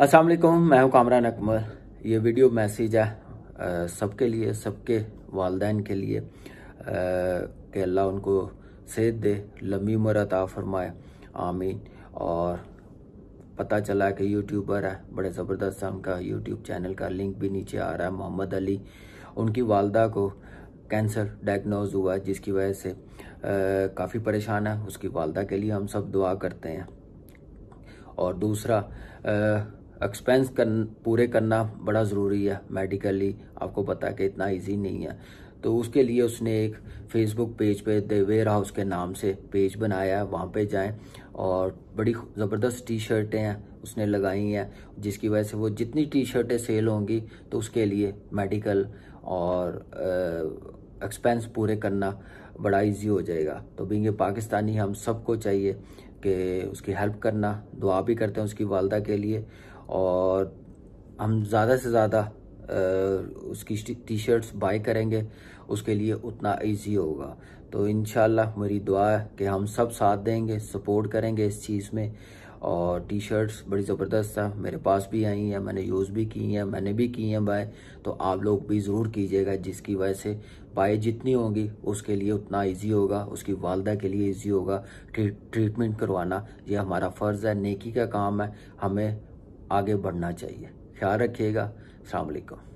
अस्सलाम वालेकुम मैं हूं कामरान अकमल ये वीडियो मैसेज है सबके लिए सबके वालदेन के लिए कि अल्लाह उनको सेहत दे लम्बी उम्र अता फरमाए आमीन और पता चला कि यूट्यूबर है बड़े ज़बरदस्त है उनका यूट्यूब चैनल का लिंक भी नीचे आ रहा है मोहम्मद अली उनकी वालदा को कैंसर डायग्नोज हुआ है जिसकी वजह से काफ़ी परेशान है उसकी वालदा के लिए हम सब दुआ करते हैं और दूसरा आ, एक्सपेंस कर पूरे करना बड़ा ज़रूरी है मेडिकली आपको पता है कि इतना इजी नहीं है तो उसके लिए उसने एक फेसबुक पेज पे द वेयर हाउस के नाम से पेज बनाया है वहाँ पे जाएं और बड़ी ज़बरदस्त टी शर्टें हैं उसने लगाई हैं जिसकी वजह से वो जितनी टी शर्टें सेल होंगी तो उसके लिए मेडिकल और एक्सपेंस पूरे करना बड़ा इजी हो जाएगा तो बिंग पाकिस्तानी हम सबको चाहिए कि उसकी हेल्प करना दुआ भी करते हैं उसकी वालदा के लिए और हम ज़्यादा से ज़्यादा उसकी टी शर्ट्स बाई करेंगे उसके लिए उतना इजी होगा तो इन मेरी दुआ है कि हम सब साथ देंगे सपोर्ट करेंगे इस चीज़ में और टी शर्ट्स बड़ी ज़बरदस्त है मेरे पास भी आई हैं मैंने यूज़ भी की हैं मैंने भी की हैं बाय तो आप लोग भी ज़रूर कीजिएगा जिसकी वजह से बाय जितनी होंगी उसके लिए उतना इजी होगा उसकी वालदा के लिए इजी होगा ट्रीटमेंट करवाना ये हमारा फ़र्ज़ है नेकी का काम है हमें आगे बढ़ना चाहिए ख्याल रखिएगा अलैक्म